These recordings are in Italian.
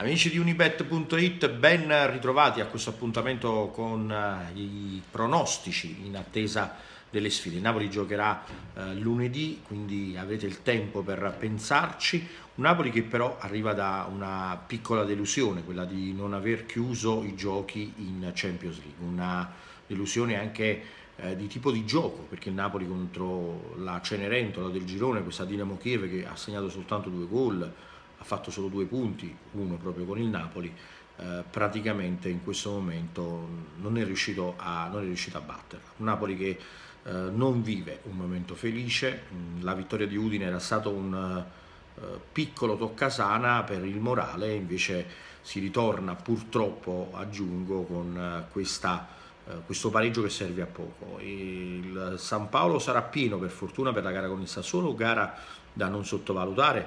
Amici di unibet.it, ben ritrovati a questo appuntamento con eh, i pronostici in attesa delle sfide. Napoli giocherà eh, lunedì, quindi avrete il tempo per pensarci. Un Napoli che però arriva da una piccola delusione, quella di non aver chiuso i giochi in Champions League. Una delusione anche eh, di tipo di gioco, perché il Napoli contro la Cenerentola del girone, questa Dinamo Kiev che ha segnato soltanto due gol, ha fatto solo due punti, uno proprio con il Napoli, eh, praticamente in questo momento non è riuscito a, non riuscito a batterla. Un Napoli che eh, non vive un momento felice, mm, la vittoria di Udine era stato un eh, piccolo toccasana per il morale, invece si ritorna purtroppo, aggiungo, con questa questo pareggio che serve a poco. Il San Paolo sarà pieno per fortuna per la gara con il Sassuolo, gara da non sottovalutare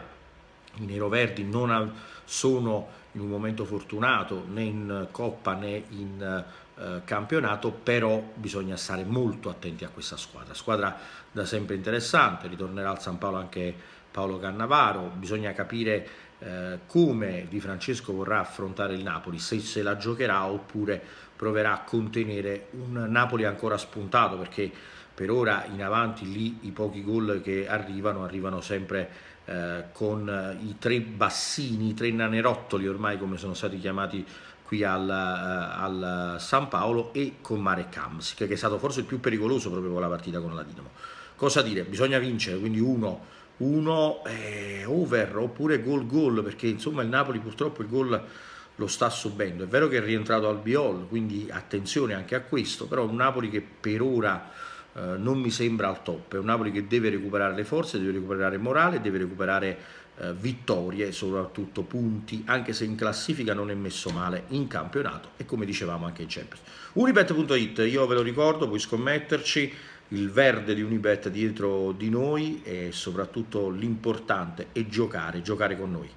i neroverdi non sono in un momento fortunato né in coppa né in eh, campionato, però bisogna stare molto attenti a questa squadra. Squadra da sempre interessante, ritornerà al San Paolo anche Paolo Cannavaro, bisogna capire eh, come Di Francesco vorrà affrontare il Napoli, se se la giocherà oppure proverà a contenere un Napoli ancora spuntato perché per ora in avanti lì i pochi gol che arrivano arrivano sempre eh, con eh, i tre bassini, i tre nanerottoli ormai come sono stati chiamati qui al, eh, al San Paolo e con Mare Kams che è stato forse il più pericoloso proprio con la partita con la Dinamo. Cosa dire? Bisogna vincere, quindi uno uno eh, over oppure gol gol perché insomma il Napoli purtroppo il gol lo sta subendo è vero che è rientrato al Biol quindi attenzione anche a questo però un Napoli che per ora eh, non mi sembra al top. È un Napoli che deve recuperare le forze, deve recuperare morale, deve recuperare eh, vittorie, soprattutto punti, anche se in classifica non è messo male in campionato e come dicevamo anche in Champions. Unibet.it, io ve lo ricordo, puoi scommetterci il verde di Unibet dietro di noi e soprattutto l'importante è giocare, giocare con noi.